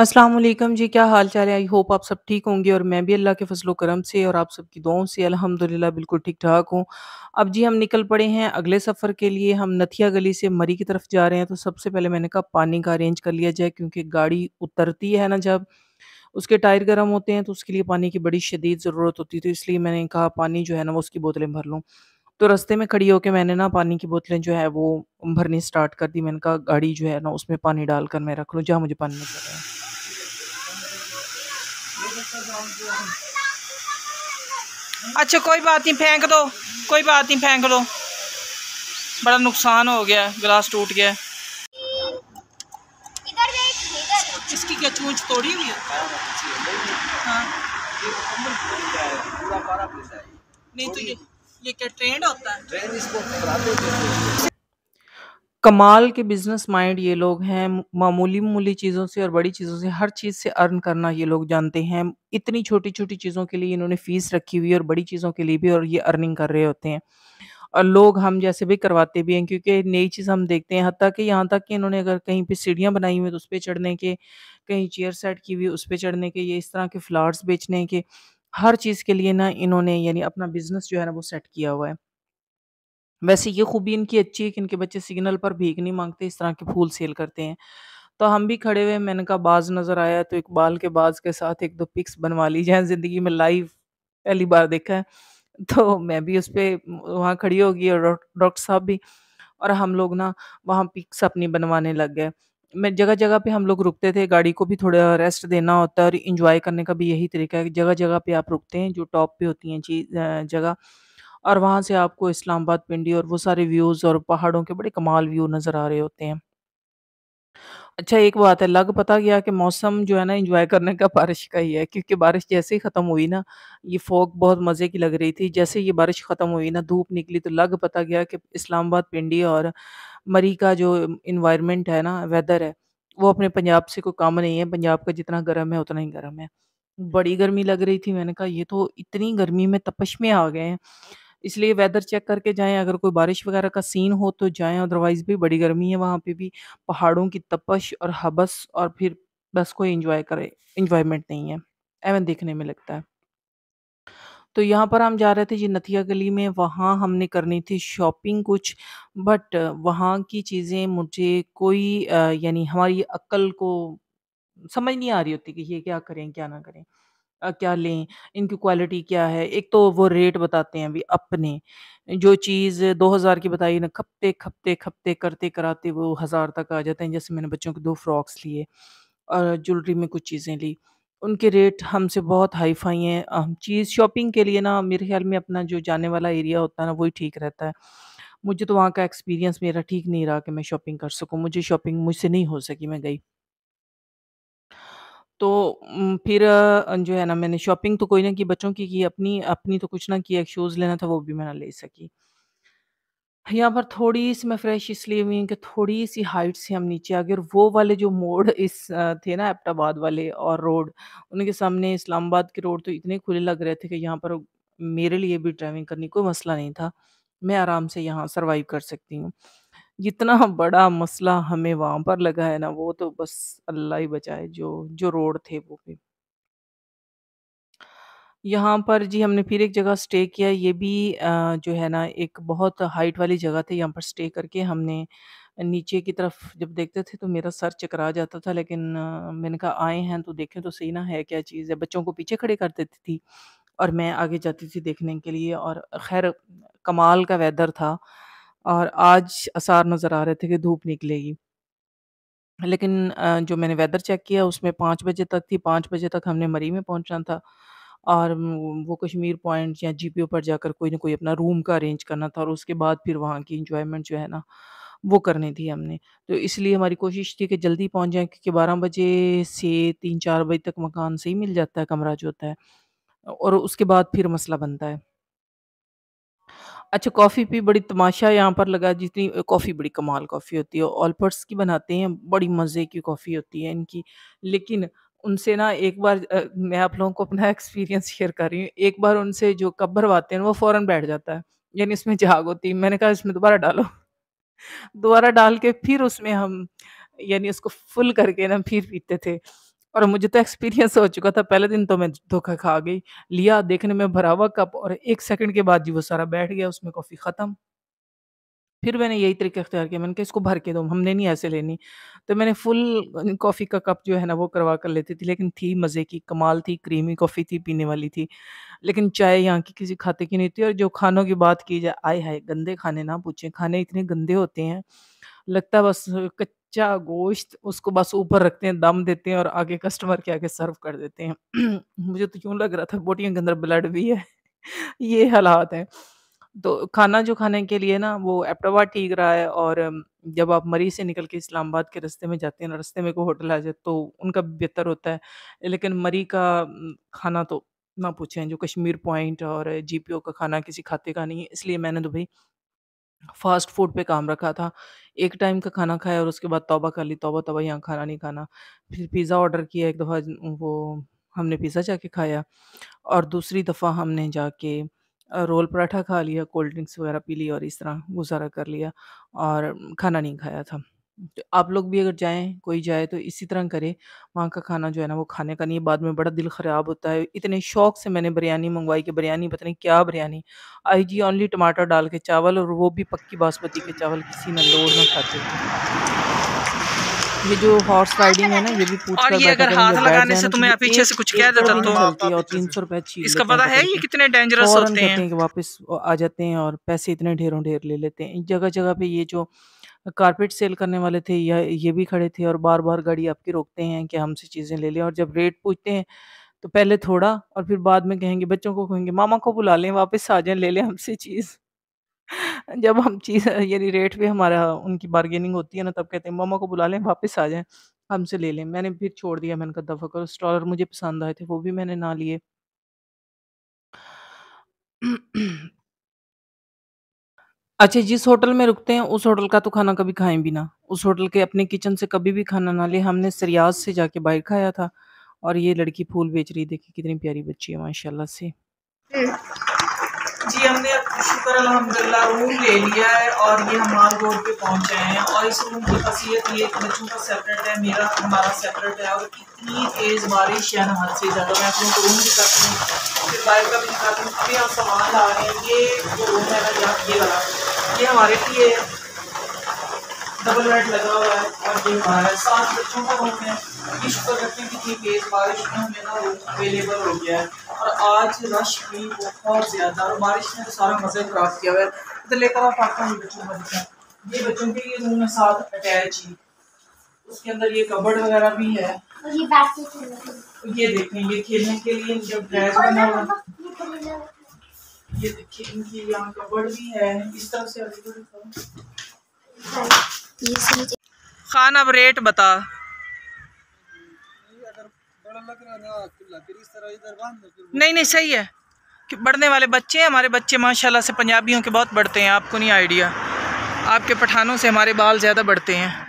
असलम जी क्या हाल चाल है आई होप आप सब ठीक होंगे और मैं भी अल्लाह के फसलो करम से और आप सबकी दुआओं से अल्हम्दुलिल्लाह बिल्कुल ठीक ठाक हूँ अब जी हम निकल पड़े हैं अगले सफ़र के लिए हम नथिया गली से मरी की तरफ जा रहे हैं तो सबसे पहले मैंने कहा पानी का अरेंज कर लिया जाए क्योंकि गाड़ी उतरती है ना जब उसके टायर गर्म होते हैं तो उसके लिए पानी की बड़ी शदीद ज़रूरत होती है तो इसलिए मैंने कहा पानी जो है ना वो उसकी बोतलें भर लूँ तो रास्ते में खड़ी होकर मैंने ना पानी की बोतलें जो है वो भरनी स्टार्ट कर दी मैंने कहा गाड़ी जो है ना उसमें पानी डालकर मैं रख लूँ जहाँ मुझे पानी मिल रहा है अच्छा कोई बात नहीं फेंक दो कोई बात नहीं फेंक दो बड़ा नुकसान हो गया गिलास टूट गया इधर देख इसकी क्या चूंच तोड़ी हुई है हाँ। नहीं तो ये ये क्या ट्रेंड होता है ट्रेंड इसको कमाल के बिज़नेस माइंड ये लोग हैं। मामूली-मामूली चीज़ों से और बड़ी चीज़ों से हर चीज़ से अर्न करना ये लोग जानते हैं। इतनी छोटी-छोटी चीज़ों के लिए इन्होंने फ़ीस रखी हुई है और बड़ी चीज़ों के लिए भी और ये अर्निंग कर रहे होते हैं। और लोग हम जैसे भी करवाते भी हैं क्योंकि नई चीज़ हम देखते हैं हती कि यहाँ तक कि इन्होंने अगर कहीं पर सीढ़ियाँ बनाई हुई हैं तो उस पर चढ़ने के, कहीं चेयर सेट की हुई है उस पर चढ़ने के, ये इस तरह के फ्लावर्स बेचने के, हर चीज़ के लिए ना इन्होंने यानी अपना बिज़नेस जो है ना वो सेट किया हुआ है। वैसे ये खूबी इनकी अच्छी है कि इनके बच्चे सिग्नल पर भीख नहीं मांगते इस तरह के फूल सेल करते हैं तो हम भी खड़े हुए मैंने कहा बाज नज़र आया तो इकबाल के बाज के साथ एक दो पिक्स बनवा ली जाए ज़िंदगी में लाइव पहली बार देखा है तो मैं भी उस पर वहाँ खड़ी होगी और डॉक्टर साहब भी और हम लोग ना वहाँ पिक्स अपनी बनवाने लग गए मैं जगह जगह पे हम लोग रुकते थे गाड़ी को भी थोड़ा रेस्ट देना होता है और इन्जॉय करने का भी यही तरीका है जगह जगह पे आप रुकते हैं जो टॉप पे होती हैं चीज जगह और वहाँ से आपको इस्लामाबाद पिंडी और वो सारे व्यूज़ और पहाड़ों के बड़े कमाल व्यू नज़र आ रहे होते हैं। अच्छा एक बात है लग पता गया कि मौसम जो है ना इंजॉय करने का बारिश का ही है क्योंकि बारिश जैसे ही ख़त्म हुई ना, ये फोक बहुत मज़े की लग रही थी। जैसे ये बारिश ख़त्म हुई ना धूप निकली तो लग पता गया कि इस्लामाबाद पिंडी और मरी का जो इन्वायरमेंट है ना वेदर है, वो अपने पंजाब से कोई कम नहीं है। पंजाब का जितना गर्म है उतना ही गर्म है। बड़ी गर्मी लग रही थी मैंने कहा ये तो इतनी गर्मी में तपश में आ गए हैं। इसलिए वेदर चेक करके जाएं अगर कोई बारिश वगैरह का सीन हो तो जाएं अदरवाइज़ भी बड़ी गर्मी है वहाँ पे भी पहाड़ों की तपश और हबस और फिर बस कोई इंजॉय करे इंजॉयमेंट नहीं है एवं देखने में लगता है तो यहाँ पर हम जा रहे थे जी नथिया गली में वहाँ हमने करनी थी शॉपिंग कुछ बट वहाँ की चीज़ें मुझे कोई यानी हमारी अक्ल को समझ नहीं आ रही होती कि ये क्या करें क्या ना करें क्या लें, इनकी क्वालिटी क्या है? एक तो वो रेट बताते हैं अभी अपने, जो चीज़ 2000 की बताई ना खपते, खपते, खपते करते कराते वो हज़ार तक आ जाते हैं। जैसे मैंने बच्चों के दो फ्रॉक्स लिए और ज्वेलरी में कुछ चीज़ें ली। उनके रेट हमसे बहुत हाई-फाई हैं। हम चीज़ शॉपिंग के लिए ना मेरे ख्याल में अपना जो जाने वाला एरिया होता है ना वही ठीक रहता है। मुझे तो वहाँ का एक्सपीरियंस मेरा ठीक नहीं रहा कि मैं शॉपिंग कर सकूँ। मुझे शॉपिंग मुझसे नहीं हो सकी, मैं गई। तो फिर जो है ना मैंने शॉपिंग तो कोई ना की बच्चों की की, अपनी अपनी तो कुछ ना की, एक शूज़ लेना था वो भी मैं ना ले सकी। यहाँ पर थोड़ी-सी मैं फ्रेश इसलिए हुई कि थोड़ी-सी हाइट से हम नीचे आ गए और वो वाले जो मोड़ इस थे ना एप्टाबाद वाले और रोड, उनके सामने इस्लामाबाद के रोड तो इतने खुले लग रहे थे कि यहाँ पर मेरे लिए भी ड्राइविंग करने कोई मसला नहीं था। मैं आराम से यहाँ सर्वाइव कर सकती हूँ। जितना बड़ा मसला हमें वहां पर लगा है ना वो तो बस अल्लाह ही बचाए जो जो रोड थे वो भी यहाँ पर जी हमने फिर एक जगह स्टे किया ये भी जो है ना एक बहुत हाइट वाली जगह थी यहाँ पर स्टे करके हमने नीचे की तरफ जब देखते थे तो मेरा सर चकरा जाता था लेकिन मैंने कहा आए हैं तो देखें तो सही ना है क्या चीज़ है बच्चों को पीछे खड़े कर देती थी और मैं आगे जाती थी देखने के लिए और खैर कमाल का वेदर था और आज आसार नज़र आ रहे थे कि धूप निकलेगी लेकिन जो मैंने वेदर चेक किया उसमें पाँच बजे तक थी पाँच बजे तक हमने मरी में पहुंचना था और वो कश्मीर पॉइंट या जीपीओ पर जाकर कोई ना कोई अपना रूम का अरेंज करना था और उसके बाद फिर वहाँ की इंजॉयमेंट जो है ना वो करनी थी हमने तो इसलिए हमारी कोशिश थी कि जल्दी पहुँच जाए क्योंकि बारह बजे से तीन चार बजे तक मकान सही मिल जाता है कमरा जो होता है और उसके बाद फिर मसला बनता है अच्छा कॉफ़ी भी बड़ी तमाशा यहाँ पर लगा जितनी कॉफ़ी बड़ी कमाल कॉफ़ी होती है ऑलपर्स की बनाते हैं बड़ी मज़े की कॉफ़ी होती है इनकी लेकिन उनसे ना एक बार मैं आप लोगों को अपना एक्सपीरियंस शेयर कर रही हूँ एक बार उनसे जो कप भरवाते हैं वो फ़ौरन बैठ जाता है यानी उसमें जाग होती है मैंने कहा इसमें दोबारा डालो दोबारा डाल के फिर उसमें हम यानी उसको फुल करके ना फिर पीते थे और मुझे तो एक्सपीरियंस हो चुका था पहले दिन तो मैं धोखा खा गई लिया देखने में भरा हुआ कप और एक सेकंड के बाद जी वो सारा बैठ गया उसमें कॉफ़ी ख़त्म फिर मैंने यही तरीका अख्तियार किया मैंने कहा इसको भर के दो हमने नहीं ऐसे लेनी तो मैंने फुल कॉफ़ी का कप जो है ना वो करवा कर लेती थी लेकिन थी मज़े की कमाल थी क्रीमी कॉफ़ी थी पीने वाली थी लेकिन चाय यहाँ की किसी खाते की नहीं थी और जो खानों की बात की जाए आए हाय गंदे खाने ना पूछें खाने इतने गंदे होते हैं लगता बस कच्चा गोश्त उसको बस ऊपर रखते हैं दम देते हैं और आगे कस्टमर के आगे सर्व कर देते हैं मुझे तो यूँ लग रहा था बोटियों के अंदर ब्लड भी है ये हालात हैं तो खाना जो खाने के लिए ना वो एपटावा ठीक रहा है और जब आप मरी से निकल के इस्लामाबाद के रास्ते में जाते हैं ना रस्ते में कोई होटल आ जाए तो उनका बेहतर होता है लेकिन मरी का खाना तो ना पूछें जो कश्मीर पॉइंट और जीपीओ का खाना किसी खाते का नहीं है इसलिए मैंने तो भाई फास्ट फूड पे काम रखा था। एक टाइम का खाना खाया और उसके बाद तौबा कर ली, तौबा तौबा यहाँ खाना नहीं खाना। फिर पिज़्ज़ा ऑर्डर किया एक दफ़ा वो हमने पिज़्ज़ा जाके खाया और दूसरी दफ़ा हमने जाके रोल पराठा खा लिया, कोल्ड ड्रिंक्स वग़ैरह पी ली और इस तरह गुज़ारा कर लिया और खाना नहीं खाया था। तो आप लोग भी अगर जाएं कोई जाए तो इसी तरह करें। वहाँ का खाना जो है ना वो खाने का नहीं है, बाद में बड़ा दिल ख़राब होता है। इतने शौक से मैंने बिरयानी मंगवाई कि बिरयानी पता नहीं क्या बिरयानी, आई जी ओनली टमाटर डाल के चावल और वो भी पक्की बासमती के चावल किसी ने लोड ना खाते ये जो हॉर्स राइडिंग है ना ये भी पूछ और ये अगर हाथ लगाने से तो तुम्हें पीछे से कुछ कह देता तो? भी नहीं चलती है इसका पता है ये कितने डेंजरस होते हैं। वापस आ जाते हैं और पैसे इतने ढेरों ढेर ले लेते हैं। जगह-जगह पे ये जो कारपेट सेल करने वाले थे या ये भी खड़े थे और बार बार गाड़ी आपकी रोकते हैं कि हमसे चीज़ें ले लें और जब रेट पूछते हैं तो पहले थोड़ा और फिर बाद में कहेंगे बच्चों को कहेंगे मामा को बुला लें वापस आ जाएं ले लें हमसे चीज़ जब हम चीज़ यानी रेट पे हमारा उनकी बार्गेनिंग होती है ना तब कहते हैं मामा को बुला लें वापस आ जाएं हमसे ले लें मैंने फिर छोड़ दिया मैंने कहा दफ़ा करो स्टॉलर मुझे पसंद आए थे वो भी मैंने ना लिए अच्छा, जिस होटल में रुकते हैं, उस होटल का तो खाना कभी खाएँ भी ना। उस होटल के अपने किचन से कभी भी खाना ना ले हमने सरियाज से जाके बाहर खाया था और ये लड़की फूल बेच रही देखी कितनी प्यारी बच्ची है माशाल्लाह से। जी, हमने शुक्र अल्हम्दुलिल्लाह रूम ले लिया है और ये हम माल रोड पे पहुंचे हैं और इस रूम की ख़ासियत ये बच्चों का सेपरेट है, मेरा हमारा सेपरेट है और इतनी तेज़ बारिश है ना हद से ज़्यादा, मैं अपने रूम भी करती हूँ, फिर बाइक का भी दिखाती हूँ। अभी यहाँ सामान ला रहे हैं, ये जो रूम है ना, यहाँ ये वाला। ये हमारे लिए डबल बेड लगा हुआ है और ये हमारा सात बच्चों का रूम है ये शुक्र करते हैं कि ठीक बारिश में हमें ना रूम अवेलेबल हो गया है और आज रश भी बहुत ज़्यादा और बारिश ने तो सारा मज़े ख़राब किया हुआ है तो लेकर आप आपका ये बच्चों का दिखा ये बच्चों के लिए रूम है साथ अटैच ही उसके अंदर ये कबर्ड वगैरह भी है ये देखें ये खेलने के लिए जब ड्रेस बना हुआ ये देखिए इनकी यहाँ कबड़ भी है इस तरह से खान अब रेट बता तो नहीं नहीं सही है कि बढ़ने वाले बच्चे हैं हमारे बच्चे माशाल्लाह से पंजाबियों के बहुत बढ़ते हैं आपको नहीं आइडिया आपके पठानों से हमारे बाल ज़्यादा बढ़ते हैं